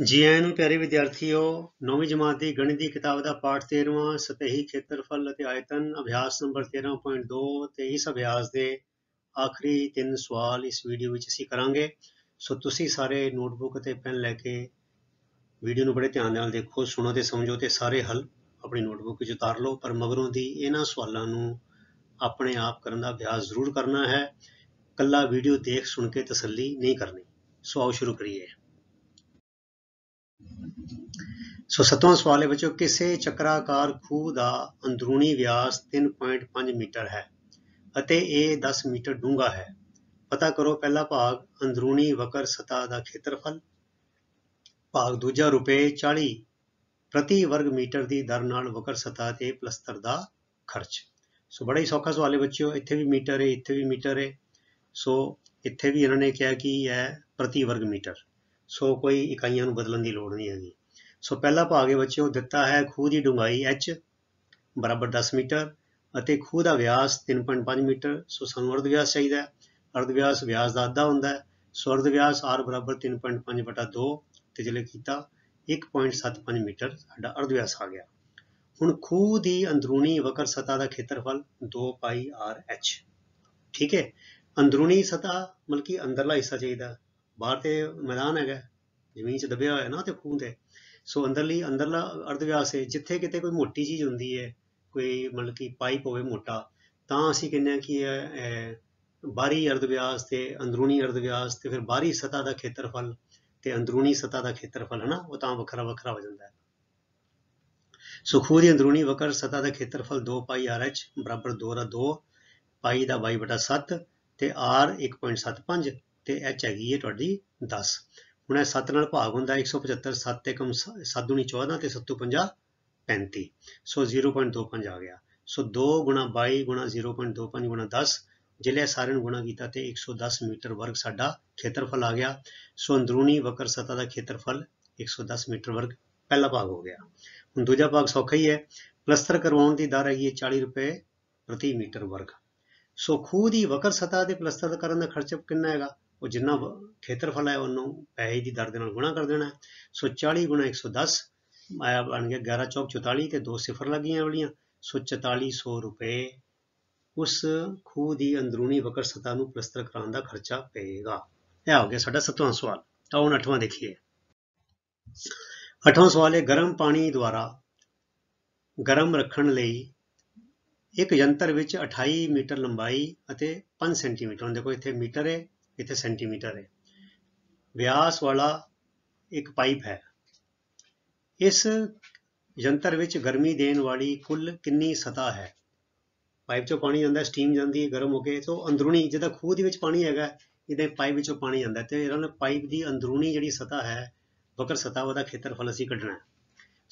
ਜੀ ਆਇਆਂ ਨੂੰ ਪਿਆਰੇ ਵਿਦਿਆਰਥੀਓ ਨੌਵੀਂ ਜਮਾਤ ਦੀ ਗਣਿਤ ਦੀ ਕਿਤਾਬ ਦਾ ਪਾਠ 13ਵਾਂ ਸਤਹੀ ਖੇਤਰਫਲ ਅਤੇ ਆਇਤਨ ਅਭਿਆਸ ਨੰਬਰ 13.2 ਤੇ ਇਸ ਅਭਿਆਸ ਦੇ ਆਖਰੀ ਤਿੰਨ ਸਵਾਲ ਇਸ ਵੀਡੀਓ ਵਿੱਚ ਅਸੀਂ ਕਰਾਂਗੇ ਸੋ ਤੁਸੀਂ ਸਾਰੇ ਨੋਟਬੁੱਕ ਅਤੇ ਪੈਨ ਲੈ ਕੇ ਵੀਡੀਓ ਨੂੰ ਬੜੇ ਧਿਆਨ ਨਾਲ ਦੇਖੋ ਸੁਣੋ ਤੇ ਸਮਝੋ ਤੇ ਸਾਰੇ ਹੱਲ ਆਪਣੀ ਨੋਟਬੁੱਕ ਵਿੱਚ ਉਤਾਰ ਲਓ ਪਰ ਮਗਰੋਂ ਦੀ ਇਹਨਾਂ ਸਵਾਲਾਂ ਨੂੰ ਆਪਣੇ ਆਪ ਕਰਨ ਦਾ ਅਭਿਆਸ ਜ਼ਰੂਰ ਕਰਨਾ ਹੈ ਕੱਲਾ ਵੀਡੀਓ ਦੇਖ ਸੁਣ ਕੇ ਤਸੱਲੀ ਨਹੀਂ ਕਰਨੀ ਸੋ ਆਓ ਸ਼ੁਰੂ ਕਰੀਏ ਸੋ ਸਤੋਂ ਸਵਾਲ ਹੈ ਬੱਚੋ ਕਿਸੇ ਚੱਕਰਾਕਾਰ ਖੂਹ ਦਾ ਅੰਦਰੂਨੀ ਵਿਆਸ 3.5 ਮੀਟਰ ਹੈ ਅਤੇ ਇਹ 10 ਮੀਟਰ ਡੂੰਘਾ ਹੈ ਪਤਾ ਕਰੋ ਪਹਿਲਾ ਭਾਗ ਅੰਦਰੂਨੀ ਵਕਰ ਸਤਾ ਦਾ ਖੇਤਰਫਲ ਭਾਗ ਦੂਜਾ ਰੁਪਏ 40 ਪ੍ਰਤੀ ਵਰਗ ਮੀਟਰ ਦੀ ਦਰ ਨਾਲ ਵਕਰ ਸਤਾ ਤੇ ਪਲਸਤਰ ਦਾ ਖਰਚ ਸੋ ਬੜਾ ਹੀ ਸੌਖਾ ਸਵਾਲ ਹੈ ਬੱਚਿਓ ਇੱਥੇ ਵੀ ਮੀਟਰ ਹੈ ਇੱਥੇ ਵੀ ਮੀਟਰ ਹੈ ਸੋ ਇੱਥੇ ਵੀ ਇਹਨਾਂ ਨੇ ਕਿਹਾ ਕਿ ਇਹ ਪ੍ਰਤੀ ਵਰਗ ਮੀਟਰ ਸੋ ਕੋਈ ਇਕਾਈਆਂ ਨੂੰ ਬਦਲਣ ਦੀ ਲੋੜ ਨਹੀਂ ਹੈਗੀ ਸੋ ਪਹਿਲਾ ਭਾਗ ਇਹ ਬੱਚਿਓ ਦਿੱਤਾ ਹੈ ਖੂਹ ਦੀ ਡੂੰਘਾਈ h ਬਰਾਬਰ 10 ਮੀਟਰ ਅਤੇ ਖੂਹ ਦਾ ਵਿਆਸ 3.5 ਮੀਟਰ ਸੋ ਸੰਵਰਧ ਵਿਆਸ ਚਾਹੀਦਾ ਹੈ ਅਰਧ ਵਿਆਸ ਵਿਆਸ ਦਾ ਅੱਧਾ ਹੁੰਦਾ ਹੈ ਸੋ ਅਰਧ ਵਿਆਸ r 3.5/2 ਤੇ ਜਿਹੜੇ ਕੀਤਾ 1.75 ਮੀਟਰ ਸਾਡਾ ਅਰਧ ਵਿਆਸ ਆ ਗਿਆ ਹੁਣ ਖੂਹ ਦੀ ਅੰਦਰੂਨੀ ਵਕਰ ਸਤਾ ਦਾ ਖੇਤਰਫਲ 2 ਪਾਈ r h ਠੀਕ ਹੈ ਅੰਦਰੂਨੀ ਸਤਾ ਮਤਲਬ ਕਿ ਅੰਦਰਲਾ ਹਿੱਸਾ ਚਾਹੀਦਾ ਬਾਹਰ ਤੇ ਮੈਦਾਨ ਹੈਗਾ ਜ਼ਮੀਨ 'ਚ ਦਬਿਆ ਹੋਇਆ ਨਾ ਤੇ ਖੂਨ ਤੇ ਸੋ ਅੰਦਰਲੀ ਅੰਦਰਲਾ ਅਰਧਵਿਆਸ ਹੈ ਜਿੱਥੇ ਕਿਤੇ ਕੋਈ ਮੋਟੀ ਚੀਜ਼ ਹੁੰਦੀ ਹੈ ਕੋਈ ਮਤਲਬ ਕਿ ਪਾਈਪ ਹੋਵੇ ਮੋਟਾ ਤਾਂ ਅਸੀਂ ਕਹਿੰਦੇ ਆ ਕਿ ਇਹ ਬਾਹਰੀ ਅਰਧਵਿਆਸ ਤੇ ਅੰਦਰੂਨੀ ਅਰਧਵਿਆਸ ਤੇ ਫਿਰ ਬਾਹਰੀ ਸਤਾ ਦਾ ਖੇਤਰਫਲ ਤੇ ਅੰਦਰੂਨੀ ਸਤਾ ਦਾ ਖੇਤਰਫਲ ਹੈ ਨਾ ਉਹ ਤਾਂ ਵੱਖਰਾ ਵੱਖਰਾ ਹੋ ਜਾਂਦਾ ਹੈ ਸੋ ਖੂਰੀ ਦੀ ਅੰਦਰੂਨੀ ਵਕਰ ਸਤਾ ਦਾ ਖੇਤਰਫਲ 2 ਪਾਈ ਆਰ ਐਚ ਬਰਾਬਰ 2 ਰ 2 ਪਾਈ ਦਾ 2 7 ਤੇ r 1.75 ਤੇ ਐਚ ਹੈਗੀ ਹੈ ਤੁਹਾਡੀ 10 ਹੁਣ ਇਹ 7 ਨਾਲ ਭਾਗ ਹੁੰਦਾ 175 7 ਤੇ 7 14 ਤੇ 75 35 ਸੋ 0.25 ਆ ਗਿਆ ਸੋ 2 22 0.25 10 ਜਿਲੇ ਸਾਰੇ ਨੂੰ ਗੁਣਾ ਕੀਤਾ ਤੇ 110 ਮੀਟਰ ਵਰਗ ਸਾਡਾ ਖੇਤਰਫਲ ਆ ਗਿਆ ਸੋ ਅੰਦਰੂਨੀ ਵਕਰ ਸਤਾ ਦਾ ਖੇਤਰਫਲ 110 ਮੀਟਰ ਵਰਗ ਪਹਿਲਾ ਭਾਗ ਹੋ ਗਿਆ ਹੁਣ ਦੂਜਾ ਭਾਗ ਸੌਖਾ ਹੀ ਹੈ ਪਲਸਤਰ ਕਰਵਾਉਣ ਦੀ ਦਰ ਹੈਗੀ ਹੈ 40 ਰੁਪਏ ਪ੍ਰਤੀ ਮੀਟਰ ਵਰਗ ਸੋ ਖੂਹ ਦੀ ਵਕਰ ਸਤਾ ਦੇ ਪਲਸਤਰ ਕਰਨ ਦਾ ਖਰਚਾ ਕਿੰਨਾ ਹੈਗਾ ਉਹ ਜਿੰਨਾ ਖੇਤਰਫਲ ਹੈ ਉਹਨੂੰ ਪੈਸੇ ਦੀ ਦਰ ਦੇ ਨਾਲ ਗੁਣਾ ਕਰ ਦੇਣਾ ਸੋ 40 ਗੁਣਾ 110 ਆਇਆ ਬਣ ਗਿਆ 11 ਚੌਕ 44 ਤੇ ਦੋ ਸਿਫਰ ਲੱਗੀਆਂ ਵਾਲੀਆਂ ਸੋ 4400 ਰੁਪਏ ਉਸ ਖੂਹ ਦੀ ਅੰਦਰੂਨੀ ਵਕਰ ਸਤਾ ਨੂੰ ਪਲਸਤਰ ਕਰਾਉਣ ਦਾ ਖਰਚਾ ਪਏਗਾ ਇਹ ਹੋ ਗਿਆ ਸਾਡਾ 7ਵਾਂ ਸਵਾਲ ਤਾਂ ਹੁਣ 8ਵਾਂ ਦੇਖੀਏ 8ਵਾਂ ਸਵਾਲ ਹੈ ਗਰਮ ਪਾਣੀ ਦੁਆਰਾ ਗਰਮ ਰੱਖਣ ਲਈ ਇੱਕ ਯੰਤਰ ਵਿੱਚ 28 ਮੀਟਰ ਲੰਬਾਈ ਅਤੇ 5 ਸੈਂਟੀਮੀਟਰ ਦੇਖੋ ਇੱਥੇ ਮੀਟਰ ਹੈ ਇੱਥੇ ਸੈਂਟੀਮੀਟਰ ਹੈ ਵਿਆਸ ਵਾਲਾ ਇੱਕ ਪਾਈਪ ਹੈ ਇਸ ਯੰਤਰ ਵਿੱਚ ਗਰਮੀ ਦੇਣ ਵਾਲੀ ਕੁੱਲ ਕਿੰਨੀ ਸਤਾ ਹੈ ਪਾਈਪ ਚੋਂ ਪਾਣੀ ਜਾਂਦਾ ਸਟੀਮ ਜਾਂਦੀ ਹੈ ਗਰਮ ਹੋ ਕੇ ਤੋਂ ਅੰਦਰੂਨੀ ਜਿਹਦਾ ਖੂਹ ਦੇ ਵਿੱਚ ਪਾਣੀ ਹੈਗਾ ਇਹਦੇ ਪਾਈਪ ਵਿੱਚੋਂ ਪਾਣੀ ਜਾਂਦਾ ਤੇ ਇਹਨਾਂ ਨੇ ਪਾਈਪ ਦੀ ਅੰਦਰੂਨੀ ਜਿਹੜੀ ਸਤਾ ਹੈ ਵਕਰ ਸਤਾ ਉਹਦਾ ਖੇਤਰਫਲ ਅਸੀਂ ਕੱਢਣਾ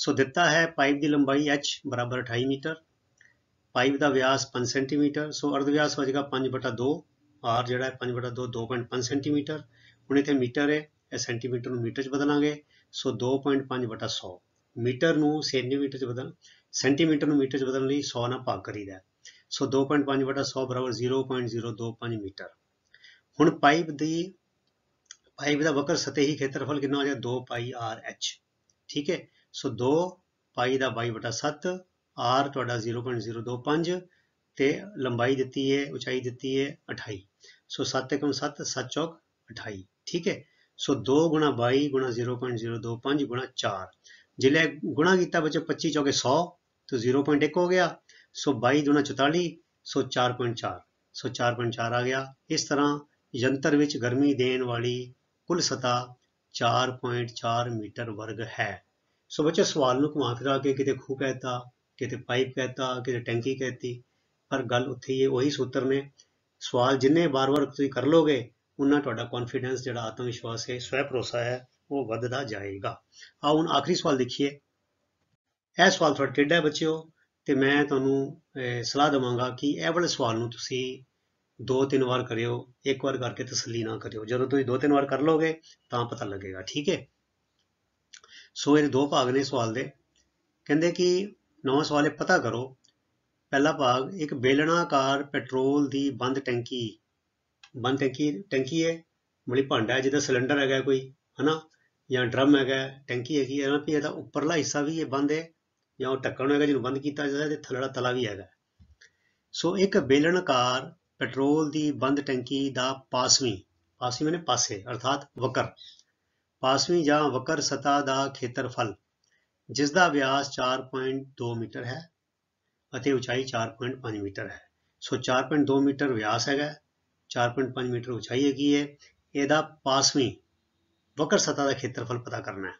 ਸੋ ਦਿੱਤਾ ਹੈ ਪਾਈਪ ਦੀ ਲੰਬਾਈ h 28 ਮੀਟਰ ਪਾਈਪ ਦਾ ਵਿਆਸ 5 ਸੈਂਟੀਮੀਟਰ ਸੋ ਅਰਧ ਵਿਆਸ ਹੋ ਜਾਏਗਾ 5/2 ਆਰ ਜਿਹੜਾ ਹੈ 5 2 2.5 ਸੈਂਟੀਮੀਟਰ ਹੁਣ ਇੱਥੇ ਮੀਟਰ ਹੈ ਇਹ ਸੈਂਟੀਮੀਟਰ ਨੂੰ ਮੀਟਰ 'ਚ ਬਦਲਾਂਗੇ ਸੋ 2.5 100 ਮੀਟਰ ਨੂੰ ਸੈਂਟੀਮੀਟਰ 'ਚ ਬਦਲ ਸੈਂਟੀਮੀਟਰ ਨੂੰ ਮੀਟਰ 'ਚ ਬਦਲਣ ਲਈ 100 ਨਾਲ ਭਾਗ ਕਰੀਦਾ ਸੋ 2.5 100 ਬਰਾਬਰ 0.025 ਮੀਟਰ ਹੁਣ ਪਾਈਪ ਦੀ ਪਾਈਪ ਦਾ ਵਕਰ ਸਤਹੀ ਖੇਤਰਫਲ ਕਿੰਨਾ ਹੋ ਜਾਏਗਾ 2 ਪਾਈ ਆਰ ਐਚ ਠੀਕ ਹੈ ਸੋ 2 ਪਾਈ ਦਾ y 7 r ਤੁਹਾਡਾ 0.025 ਤੇ ਲੰਬਾਈ ਦਿੱਤੀ ਹੈ ਉਚਾਈ ਦਿੱਤੀ ਹੈ 28 ਸੋ 7 7 7 7 4 28 ਠੀਕ ਹੈ ਸੋ 2 22 0.025 4 ਜਿਲੇ ਗੁਣਾ ਕੀਤਾ ਬੱਚੇ 25 ਚੋਕੇ 100 ਤੇ 0.1 ਹੋ ਗਿਆ ਸੋ 22 44 ਸੋ 4.4 ਸੋ 4.4 ਆ ਗਿਆ ਇਸ ਤਰ੍ਹਾਂ ਯੰਤਰ ਵਿੱਚ ਗਰਮੀ ਦੇਣ ਵਾਲੀ ਕੁੱਲ ਸਤਾ 4.4 ਮੀਟਰ ਵਰਗ ਹੈ ਸੋ ਬੱਚੇ ਸਵਾਲ ਨੂੰ ਘੁਮਾ ਫਿਰਾ ਕੇ ਕਿਤੇ ਖੂਹ ਕਹਿਤਾ ਕਿਤੇ ਪਾਈਪ ਕਹਿਤਾ ਕਿਤੇ ਟੈਂਕੀ ਕਹਿਤੀ ਪਰ ਗੱਲ ਉੱਥੇ ਹੀ ਉਹੀ ਸੂਤਰ ਨੇ ਸਵਾਲ ਜਿੰਨੇ ਵਾਰ-ਵਾਰ ਤੁਸੀਂ ਕਰ ਲੋਗੇ ਉਹਨਾਂ ਤੁਹਾਡਾ ਕੌਨਫੀਡੈਂਸ ਜਿਹੜਾ ਆਤਮ ਵਿਸ਼ਵਾਸ ਹੈ ਸਵੈ ਭਰੋਸਾ ਹੈ ਉਹ ਵੱਧਦਾ ਜਾਏਗਾ ਆ ਹੁਣ ਆਖਰੀ ਸਵਾਲ ਦੇਖੀਏ ਇਹ ਸਵਾਲ ਤੁਹਾਡਾ ਟੇਡਾ ਬੱਚਿਓ ਤੇ ਮੈਂ ਤੁਹਾਨੂੰ ਸਲਾਹ ਦਵਾਂਗਾ ਕਿ ਇਹ ਵਾਲੇ ਸਵਾਲ ਨੂੰ ਤੁਸੀਂ ਦੋ ਤਿੰਨ ਵਾਰ ਕਰਿਓ ਇੱਕ ਵਾਰ ਕਰਕੇ ਤਸੱਲੀ ਨਾ ਕਰਿਓ ਜਦੋਂ ਤੁਸੀਂ ਦੋ ਤਿੰਨ ਵਾਰ ਕਰ ਲੋਗੇ ਤਾਂ ਪਤਾ ਲੱਗੇਗਾ ਠੀਕ ਹੈ ਸੋ ਇਹ ਦੋ ਭਾਗ ਨੇ ਸਵਾਲ ਦੇ ਕਹਿੰਦੇ ਕਿ ਨਵਾਂ ਸਵਾਲ ਇਹ ਪਤਾ ਕਰੋ ਪਹਿਲਾ ਭਾਗ ਇੱਕ ਬੇਲਣਾਕਾਰ ਪੈਟਰੋਲ ਦੀ ਬੰਦ ਟੈਂਕੀ ਬੰਦ ਟੈਂਕੀ ਟੈਂਕੀ ਹੈ ਮਲੀ ਭਾਂਡਾ ਜਿਹਦਾ ਸਿਲੰਡਰ ਹੈਗਾ ਕੋਈ ਹਨਾ ਜਾਂ ਡਰਮ ਹੈਗਾ ਟੈਂਕੀ ਹੈਗੀ ਹੈ ਨਾ ਵੀ ਇਹਦਾ ਉੱਪਰਲਾ ਹਿੱਸਾ ਵੀ ਇਹ ਬੰਦ ਹੈ ਜਾਂ ਉਹ ਢੱਕਣ ਹੈਗਾ ਜਿਹਨੂੰ ਬੰਦ ਕੀਤਾ ਜਾਂਦਾ ਤੇ ਥੱਲੜਾ ਤਲਾ ਵੀ ਹੈਗਾ ਸੋ ਇੱਕ ਬੇਲਣਾਕਾਰ ਪੈਟਰੋਲ ਦੀ ਬੰਦ ਟੈਂਕੀ ਦਾ ਪਾਸਵੀਂ ਪਾਸਵੀਂ ਮੈਨੇ ਪਾਸੇ ਅਰਥਾਤ ਵਕਰ ਪਾਸਵੀਂ ਜਾਂ ਵਕਰ ਸਤਾ ਦਾ ਖੇਤਰਫਲ ਜਿਸ ਦਾ ਵਿਆਸ 4.2 ਮੀਟਰ ਹੈ ਅਤੇ ਉਚਾਈ 4.5 ਮੀਟਰ ਹੈ ਸੋ 4.2 ਮੀਟਰ ਵਿਆਸ ਹੈਗਾ 4.5 ਮੀਟਰ ਉਚਾਈ ਹੈਗੀ ਹੈ ਇਹਦਾ ਪਾਸਵੀ ਵਕਰ ਸਤਾ ਦਾ ਖੇਤਰਫਲ ਪਤਾ ਕਰਨਾ ਹੈ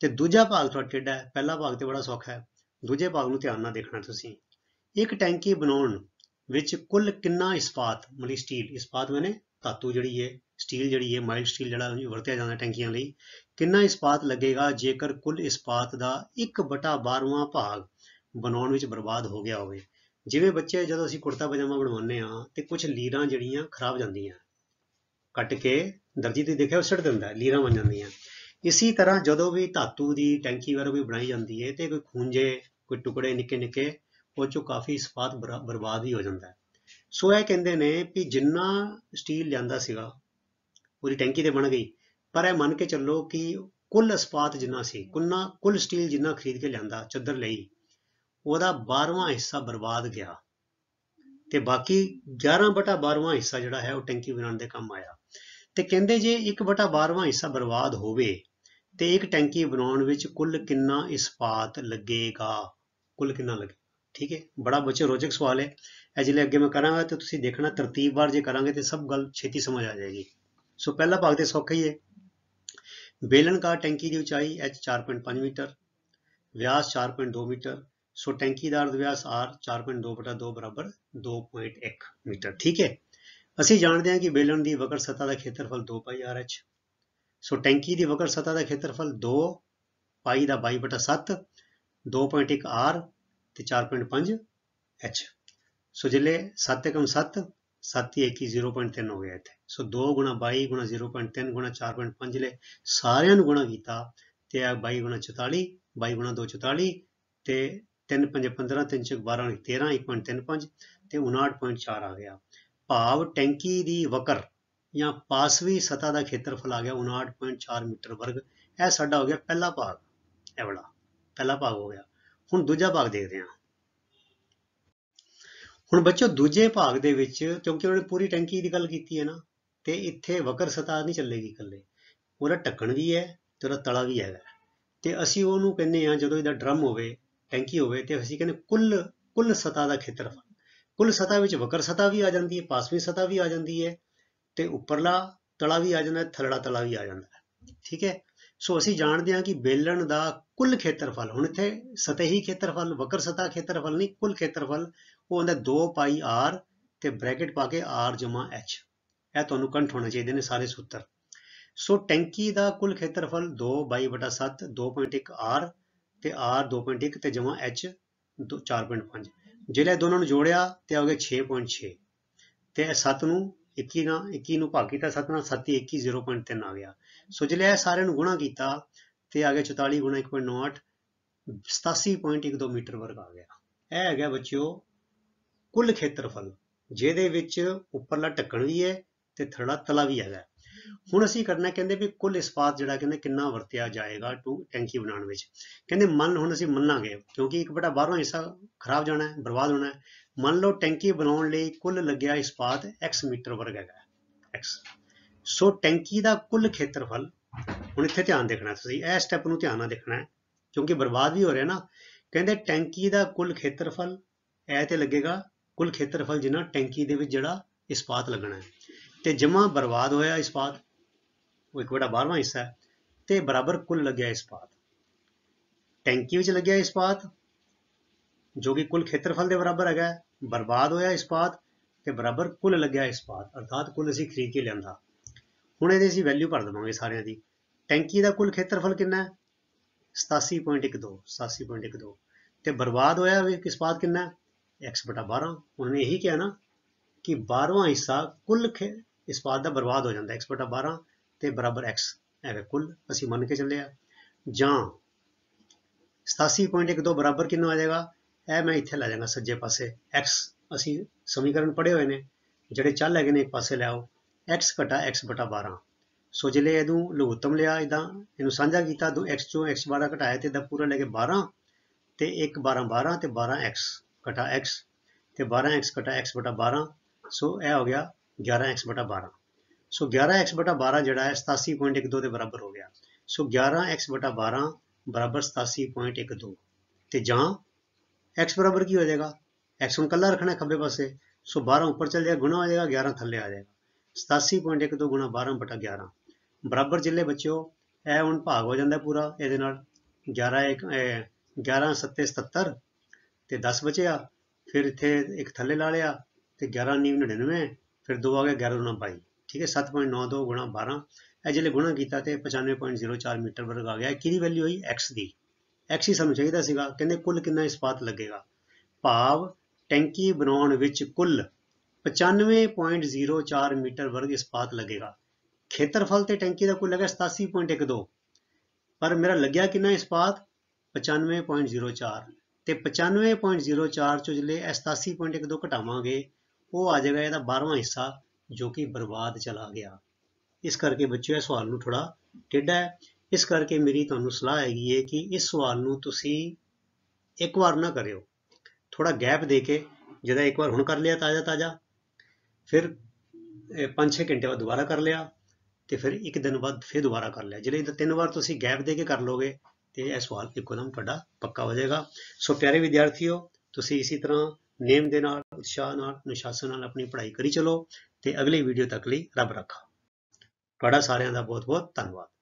ਤੇ ਦੂਜਾ ਭਾਗ ਥੋੜਾ ਟੇਡਾ ਹੈ ਪਹਿਲਾ ਭਾਗ ਤੇ ਬੜਾ ਸੌਖਾ ਹੈ ਦੂਜੇ ਭਾਗ ਨੂੰ ਧਿਆਨ ਨਾਲ ਦੇਖਣਾ ਤੁਸੀਂ ਇੱਕ ਟੈਂਕੀ ਬਣਾਉਣ ਵਿੱਚ ਕੁੱਲ ਕਿੰਨਾ ਇਸਪਾਤ ਮਲੀ ਸਟੀਲ ਇਸਪਾਤ ਮੈਨੇ ਧਾਤੂ ਜਿਹੜੀ ਹੈ ਸਟੀਲ ਜਿਹੜੀ ਹੈ ਮਾਈਲਡ ਸਟੀਲ ਜਿਹੜਾ ਵਰਤਿਆ ਜਾਂਦਾ ਟੈਂਕੀਆਂ ਲਈ ਕਿੰਨਾ ਇਸਪਾਤ ਲੱਗੇਗਾ ਜੇਕਰ ਕੁੱਲ ਇਸਪਾਤ ਦਾ 1/12ਵਾਂ ਭਾਗ ਬਣਾਉਣ ਵਿੱਚ ਬਰਬਾਦ ਹੋ ਗਿਆ ਹੋਵੇ ਜਿਵੇਂ ਬੱਚੇ ਜਦੋਂ ਅਸੀਂ ਕੁੜਤਾ ਪਜਾਮਾ ਬਣਵਾਉਂਦੇ ਆ ਤੇ ਕੁਝ ਲੀਰਾਂ ਜਿਹੜੀਆਂ ਖਰਾਬ ਜਾਂਦੀਆਂ ਕੱਟ ਕੇ ਦਰਜੀ ਤੇ ਦੇਖਿਆ ਉਹ ਸਿੱਟ ਦਿੰਦਾ ਲੀਰਾਂ ਬਣ ਜਾਂਦੀਆਂ ਇਸੇ ਤਰ੍ਹਾਂ ਜਦੋਂ ਵੀ ਧਾਤੂ ਦੀ ਟੈਂਕੀ ਵਰ ਕੋਈ ਬਣਾਈ ਜਾਂਦੀ ਹੈ ਤੇ ਕੋਈ ਖੁੰਝੇ ਕੋਈ ਟੁਕੜੇ ਨਿੱਕੇ ਨਿੱਕੇ ਉਹ ਚੋਂ ਕਾਫੀ ਸਪਾਤ ਬਰਬਾਦ ਹੀ ਹੋ ਜਾਂਦਾ ਸੋ ਇਹ ਕਹਿੰਦੇ ਨੇ ਕਿ ਜਿੰਨਾ ਸਟੀਲ ਲਿਆਂਦਾ ਸੀਗਾ ਪੂਰੀ ਟੈਂਕੀ ਤੇ ਬਣ ਗਈ ਪਰ ਇਹ ਮੰਨ ਕੇ ਚੱਲੋ ਕਿ ਕੁੱਲ ਇਸਪਾਤ ਜਿੰਨਾ ਸੀ ਕੁੰਨਾ ਕੁੱਲ ਸਟੀਲ ਜਿੰਨਾ ਖਰੀਦ ਕੇ ਲਿਆਂਦਾ ਚੱਦਰ ਲਈ ਉਹਦਾ 12ਵਾਂ ਹਿੱਸਾ ਬਰਬਾਦ ਗਿਆ ਤੇ ਬਾਕੀ 11 ਬਟਾ 12ਵਾਂ ਹਿੱਸਾ ਜਿਹੜਾ ਹੈ ਉਹ ਟੈਂਕੀ ਬਣਾਉਣ ਦੇ ਕੰਮ ਆਇਆ ਤੇ ਕਹਿੰਦੇ ਜੇ 1 ਬਟਾ 12ਵਾਂ ਹਿੱਸਾ ਬਰਬਾਦ ਹੋਵੇ ਤੇ ਇੱਕ ਟੈਂਕੀ ਬਣਾਉਣ ਵਿੱਚ ਕੁੱਲ ਕਿੰਨਾ ਇਸਪਾਤ ਲੱਗੇਗਾ ਕੁੱਲ ਕਿੰਨਾ ਲੱਗੇ ਠੀਕ ਹੈ ਬੜਾ ਬੱਚੇ ਰੋਚਕ ਸਵਾਲ ਹੈ ਅਜੇ ਅੱਗੇ ਮੈਂ ਕਰਾਂਗਾ ਤੇ ਤੁਸੀਂ ਦੇਖਣਾ ਤਰਤੀਬ ਵਾਰ ਜੇ ਕਰਾਂਗੇ ਤੇ ਸਭ ਗੱਲ ਛੇਤੀ ਸਮਝ ਆ ਜਾਏਗੀ ਸੋ ਪਹਿਲਾ ਭਾਗ ਤੇ ਸੌਖਾ ਹੀ ਹੈ ਕਾ ਟੈਂਕੀ ਦੀ ਉਚਾਈ h 4.5 ਮੀਟਰ ਵਿਆਸ 4.2 ਮੀਟਰ ਸੋ ਟੈਂਕੀ ਦਾ ਅਰਧ ਵਿਆਸ r 4.2/2 ਬਰਾਬਰ 2.1 ਮੀਟਰ ਠੀਕ ਹੈ ਅਸੀਂ ਜਾਣਦੇ ਹਾਂ ਕਿ ਬੇਲਣ ਦੀ ਵਕਰ ਸਤਾ ਦਾ ਖੇਤਰਫਲ 2 ਪਾਈ h ਸੋ ਟੈਂਕੀ ਦੀ ਵਕਰ ਸਤਾ ਦਾ ਖੇਤਰਫਲ 2 ਪਾਈ ਦਾ 22/7 2.1 r ਤੇ 4.5 h ਸੋ ਜਿਲੇ 7 ਕਮ 7 7 1 0.3 ਹੋ ਗਿਆ ਇੱਥੇ ਸੋ 2 22 0.3 4.5 ਲੈ ਸਾਰਿਆਂ ਨੂੰ ਗੁਣਾ ਕੀਤਾ ਤੇ ਆ 22 44 22 2 44 ਤੇ 13 1.35 ਤੇ 59.4 ਆ ਗਿਆ ਭਾਵ ਟੈਂਕੀ ਦੀ ਵਕਰ ਜਾਂ ਪਾਸਵੀ ਸਤਾ ਦਾ ਖੇਤਰਫਲ ਆ ਗਿਆ 59.4 ਮੀਟਰ ਵਰਗ ਇਹ ਸਾਡਾ ਹੋ ਗਿਆ ਪਹਿਲਾ ਭਾਗ ਇਹ ਵਾਲਾ ਪਹਿਲਾ ਭਾਗ ਹੋ ਗਿਆ ਹੁਣ ਦੂਜਾ ਭਾਗ ਦੇਖਦੇ ਹਾਂ ਹੁਣ ਬੱਚੋ ਦੂਜੇ ਭਾਗ ਦੇ ਵਿੱਚ ਕਿਉਂਕਿ ਉਹਨੇ ਪੂਰੀ ਟੈਂਕੀ ਦੀ ਗੱਲ ਕੀਤੀ ਹੈ ਨਾ ਤੇ ਇੱਥੇ ਵਕਰ ਸਤਾ ਨਹੀਂ ਚੱਲੇਗੀ ਇਕੱਲੇ ਉਹਦਾ ਢੱਕਣ ਵੀ ਹੈ ਤੇ ਉਹਦਾ ਤਲਾ ਵੀ ਹੈਗਾ ਤੇ ਅਸੀਂ ਉਹਨੂੰ ਕਹਿੰਦੇ ਆ ਜਦੋਂ ਇਹਦਾ ਡਰਮ ਹੋਵੇ ਟੈਂਕੀ ਹੋਵੇ ਤੇ ਅਸੀਂ ਕਹਿੰਦੇ ਕੁੱਲ ਕੁੱਲ ਸਤਾ ਦਾ ਖੇਤਰਫਲ ਕੁੱਲ ਸਤਾ ਵਿੱਚ ਵਕਰ ਸਤਾ ਵੀ ਆ ਜਾਂਦੀ ਹੈ ਪਾਸਵੀਂ ਸਤਾ ਵੀ ਆ ਜਾਂਦੀ ਹੈ ਤੇ ਉੱਪਰਲਾ ਤਲਾ ਵੀ ਆ ਜਾਂਦਾ ਹੈ ਥਲੜਾ ਤਲਾ ਵੀ ਆ ਜਾਂਦਾ ਹੈ ਠੀਕ ਹੈ ਸੋ ਅਸੀਂ ਜਾਣਦੇ ਹਾਂ ਕਿ ਬੇਲਣ ਦਾ ਕੁੱਲ ਖੇਤਰਫਲ ਹੁਣ ਇੱਥੇ ਸਤਹੀ ਖੇਤਰਫਲ ਵਕਰ ਸਤਾ ਖੇਤਰਫਲ ਨਹੀਂ ਕੁੱਲ ਖੇਤਰਫਲ ਉਹ ਹੁੰਦਾ 2 ਪਾਈ r ਤੇ ਬ੍ਰੈਕਟ ਪਾ ਕੇ r h ਇਹ ਤੁਹਾਨੂੰ ਕੰਠ ਹੋਣਾ ਚਾਹੀਦੇ ਨੇ ਸਾਰੇ ਸੂਤਰ ਸੋ ਟੈਂਕੀ ਦਾ ਕੁੱਲ ਖੇਤਰਫਲ 2 7 2.1 r ਤੇ R 2.1 ਤੇ ਜਮਾ H 4.5 ਜਿਹੜੇ ਦੋਨਾਂ ਨੂੰ ਜੋੜਿਆ ਤੇ ਆ ਗਿਆ 6.6 ਤੇ 7 ਨੂੰ 21 ਨਾਲ 21 ਨੂੰ ਭਾਗ ਕੀਤਾ 7 ਨਾਲ 7 21 0.3 ਆ ਗਿਆ ਸੋ ਜਿਹੜਾ ਇਹ ਸਾਰਿਆਂ ਨੂੰ ਗੁਣਾ ਕੀਤਾ ਤੇ ਆ ਗਿਆ 44 1.98 87.12 ਮੀਟਰ ਵਰਗ ਆ ਗਿਆ ਇਹ ਗਿਆ ਬੱਚਿਓ ਕੁੱਲ ਖੇਤਰਫਲ ਜਿਹਦੇ ਵਿੱਚ ਉੱਪਰਲਾ ਢੱਕਣ ਵੀ ਹੈ ਤੇ ਥੜਾ ਤਲਾ ਵੀ ਹੈਗਾ ਹੁਣ ਅਸੀਂ ਕਰਨਾ ਕਹਿੰਦੇ ਵੀ ਕੁੱਲ ਇਸਪਾਤ ਜਿਹੜਾ ਕਹਿੰਦੇ ਕਿੰਨਾ ਵਰਤਿਆ ਜਾਏਗਾ ਟੂ ਟੈਂਕੀ ਬਣਾਉਣ ਵਿੱਚ ਕਹਿੰਦੇ ਮੰਨ ਹੁਣ ਅਸੀਂ ਮੰਨਾਂਗੇ ਕਿਉਂਕਿ ਇੱਕ ਬੜਾ ਬਾਹਰੋਂ ਹਿੱਸਾ ਖਰਾਬ ਜਾਣਾ ਹੈ ਬਰਬਾਦ ਹੋਣਾ ਹੈ ਮੰਨ ਲਓ ਟੈਂਕੀ ਬਣਾਉਣ ਲਈ ਕੁੱਲ ਲੱਗਿਆ ਇਸਪਾਤ x ਮੀਟਰ ਵਰਗ ਹੈਗਾ x ਸੋ ਟੈਂਕੀ ਦਾ ਕੁੱਲ ਖੇਤਰਫਲ ਹੁਣ ਇੱਥੇ ਧਿਆਨ ਦੇਖਣਾ ਤੁਸੀਂ ਇਹ ਸਟੈਪ ਨੂੰ ਧਿਆਨ ਨਾਲ ਦੇਖਣਾ ਹੈ ਕਿਉਂਕਿ ਬਰਬਾਦ ਵੀ ਹੋ ਰਿਹਾ ਨਾ ਕਹਿੰਦੇ ਟੈਂਕੀ ਦਾ ਕੁੱਲ ਖੇਤਰਫਲ ਇਹ ਤੇ ਲੱਗੇਗਾ ਕੁੱਲ ਖੇਤਰਫਲ ਜਿੰਨਾ ਟੈਂਕੀ ਦੇ ਵਿੱਚ ਜਿਹੜਾ ਇਸਪਾਤ ਲੱਗਣਾ ਹੈ ਤੇ ਜਮਾ ਬਰਬਾਦ ਹੋਇਆ ਇਸ ਪਾਤ ਉਹ ਇੱਕ ਵੱਡਾ 12ਵਾਂ ਹਿੱਸਾ ਹੈ ਤੇ ਬਰਾਬਰ ਕੁੱਲ ਲੱਗਿਆ ਇਸ ਪਾਤ ਟੈਂਕੀ ਵਿੱਚ ਲੱਗਿਆ ਇਸ ਪਾਤ ਜੋ ਕਿ ਕੁੱਲ ਖੇਤਰਫਲ ਦੇ ਬਰਾਬਰ ਹੈਗਾ ਬਰਬਾਦ ਹੋਇਆ ਇਸ ਪਾਤ ਤੇ ਬਰਾਬਰ ਕੁੱਲ ਲੱਗਿਆ ਇਸ ਪਾਤ ਅਰਥਾਤ ਕੁੱਲ ਅਸੀਂ ਖਰੀਦ ਕੇ ਲਿਆਂਦਾ ਹੁਣ ਇਹਦੇ ਅਸੀਂ ਵੈਲਿਊ ਭਰ ਦਵਾਂਗੇ ਸਾਰਿਆਂ ਦੀ ਟੈਂਕੀ ਦਾ ਕੁੱਲ ਖੇਤਰਫਲ ਕਿੰਨਾ ਹੈ 87.12 87.12 ਤੇ ਬਰਬਾਦ ਹੋਇਆ ਵੀ ਕਿਸ ਬਾਤ ਕਿੰਨਾ ਹੈ x 12 ਉਹਨੇ ਇਹੀ ਕਿਹਾ ਨਾ ਕਿ 12ਵਾਂ ਹਿੱਸਾ ਕੁੱਲ ਇਸ ਪਾਰ ਦਾ ਬਰਬਾਦ ਹੋ ਜਾਂਦਾ x 12 ਤੇ ਬਰਾਬਰ x ਹੈਗਾ ਕੁੱਲ ਅਸੀਂ ਮੰਨ ਕੇ ਚੱਲੇ ਆ ਜਾਂ 87.12 ਬਰਾਬਰ ਕਿੰਨਾ ਆ ਜਾਏਗਾ ਇਹ ਮੈਂ ਇੱਥੇ ਲਾ ਜਾਵਾਂਗਾ ਸੱਜੇ ਪਾਸੇ x ਅਸੀਂ ਸਮੀਕਰਨ ਪੜੇ ਹੋਏ ਨੇ ਜਿਹੜੇ ਚੱਲ ਹੈਗੇ ਨੇ ਇੱਕ ਪਾਸੇ ਲਿਆਓ x x 12 ਸੋ ਜਿਲੇ ਇਹਨੂੰ ਲਘੂਤਮ ਲਿਆ ਇਦਾਂ ਇਹਨੂੰ ਸਾਂਝਾ ਕੀਤਾ ਦੋ x ਚੋਂ x 12 ਘਟਾਇਆ ਤੇ ਦਾ ਪੂਰਾ ਲੈ ਕੇ 12 ਤੇ 1 12 12 ਤੇ 12x x ਤੇ 12x x 12 ਸੋ ਇਹ ਹੋ ਗਿਆ 11x 12 ਸੋ 11x 12 ਜਿਹੜਾ ਹੈ 87.12 ਦੇ ਬਰਾਬਰ ਹੋ ਗਿਆ ਸੋ 11x 12 ਬਰਾਬਰ 87.12 ਤੇ ਜਾਂ x ਬਰਾਬਰ ਕੀ ਹੋ ਜਾਏਗਾ x ਨੂੰ ਕੱਲਾ ਰੱਖਣਾ ਖੱਬੇ ਪਾਸੇ ਸੋ 12 ਉੱਪਰ ਚੱਲ ਜਾਏਗਾ ਗੁਣਾ ਹੋ ਜਾਏਗਾ 11 ਥੱਲੇ ਆ ਜਾਏਗਾ 87.12 ਗੁਣਾ 12 11 ਬਰਾਬਰ ਜਿੱਲੇ ਬੱਚਿਓ ਇਹ ਹੁਣ ਭਾਗ ਹੋ ਜਾਂਦਾ ਪੂਰਾ ਇਹਦੇ ਨਾਲ 11 ਇੱਕ 11 77 ਤੇ 10 ਬਚਿਆ ਫਿਰ ਇੱਥੇ ਇੱਕ ਥੱਲੇ ਲਾ ਲਿਆ ਤੇ 11 99 ਫਿਰ 2 ਆ ਗਿਆ 11 ਗੁਣਾ 22 ਠੀਕ ਹੈ 7.92 ਗੁਣਾ 12 ਇਹ ਜਿਹੜੇ ਗੁਣਾ ਕੀਤਾ ਤੇ 95.04 ਮੀਟਰ ਵਰਗ ਆ ਗਿਆ ਕਿਹਦੀ ਵੈਲਿਊ ਹੋਈ x ਦੀ x ਹੀ ਸਾਨੂੰ ਚਾਹੀਦਾ ਸੀਗਾ ਕਹਿੰਦੇ ਕੁੱਲ ਕਿੰਨਾ ਇਸਪਾਤ ਲੱਗੇਗਾ ਭਾਵ ਟੈਂਕੀ ਬਣਾਉਣ ਵਿੱਚ ਕੁੱਲ 95.04 ਮੀਟਰ ਵਰਗ ਇਸਪਾਤ ਲੱਗੇਗਾ ਖੇਤਰਫਲ ਤੇ ਟੈਂਕੀ ਦਾ ਕੁੱਲ ਲੱਗਾ 87.12 ਪਰ ਮੇਰਾ ਲੱਗਿਆ ਕਿੰਨਾ ਇਸਪਾਤ 95.04 ਤੇ 95.04 ਚੋਂ ਜਿਲੇ 87.12 ਘਟਾਵਾਂਗੇ ਉਹ ਆ ਜਾਏਗਾ ਇਹਦਾ 12ਵਾਂ ਹਿੱਸਾ ਜੋ ਕਿ ਬਰਬਾਦ ਚਲਾ ਗਿਆ ਇਸ ਕਰਕੇ ਬੱਚਿਓ ਇਹ ਸਵਾਲ ਨੂੰ ਥੋੜਾ ਟੇਢਾ ਹੈ ਇਸ ਕਰਕੇ ਮੇਰੀ ਤੁਹਾਨੂੰ ਸਲਾਹ ਹੈਗੀ ਹੈ ਕਿ ਇਸ ਸਵਾਲ ਨੂੰ ਤੁਸੀਂ ਇੱਕ ਵਾਰ ਨਾ ਕਰਿਓ ਥੋੜਾ ਗੈਪ ਦੇ ਕੇ ਜਿਹਦਾ ਇੱਕ ਵਾਰ ਹੁਣ ਕਰ ਲਿਆ ਤਾਜ਼ਾ ਤਾਜ਼ਾ ਫਿਰ 5-6 ਘੰਟੇ ਬਾਅਦ ਦੁਬਾਰਾ ਕਰ ਲਿਆ ਤੇ ਫਿਰ ਇੱਕ ਦਿਨ ਬਾਅਦ ਫਿਰ ਦੁਬਾਰਾ ਕਰ ਲਿਆ ਜਿਹੜੇ ਤਿੰਨ ਵਾਰ ਤੁਸੀਂ ਗੈਪ ਦੇ ਕੇ ਕਰ ਲੋਗੇ ਤੇ ਇਹ ਸਵਾਲ ਇੱਕੋਦਮ ਤੁਹਾਡਾ ਪੱਕਾ ਹੋ ਜਾਏਗਾ ਸੋ ਪਿਆਰੇ ਵਿਦਿਆਰਥੀਓ ਤੁਸੀਂ ਇਸੇ ਤਰ੍ਹਾਂ ਨੇਮ ਦੇ ਨਾਲ ਉਤਸ਼ਾਹ ਨਾਲ ਅਨੁਸ਼ਾਸਨ ਨਾਲ ਆਪਣੀ ਪੜ੍ਹਾਈ ਕਰੀ ਚਲੋ ਤੇ ਅਗਲੀ ਵੀਡੀਓ ਤੱਕ ਲਈ ਰੱਬ ਰੱਖਾ ਤੁਹਾਡਾ ਸਾਰਿਆਂ ਦਾ ਬਹੁਤ ਬਹੁਤ ਧੰਨਵਾਦ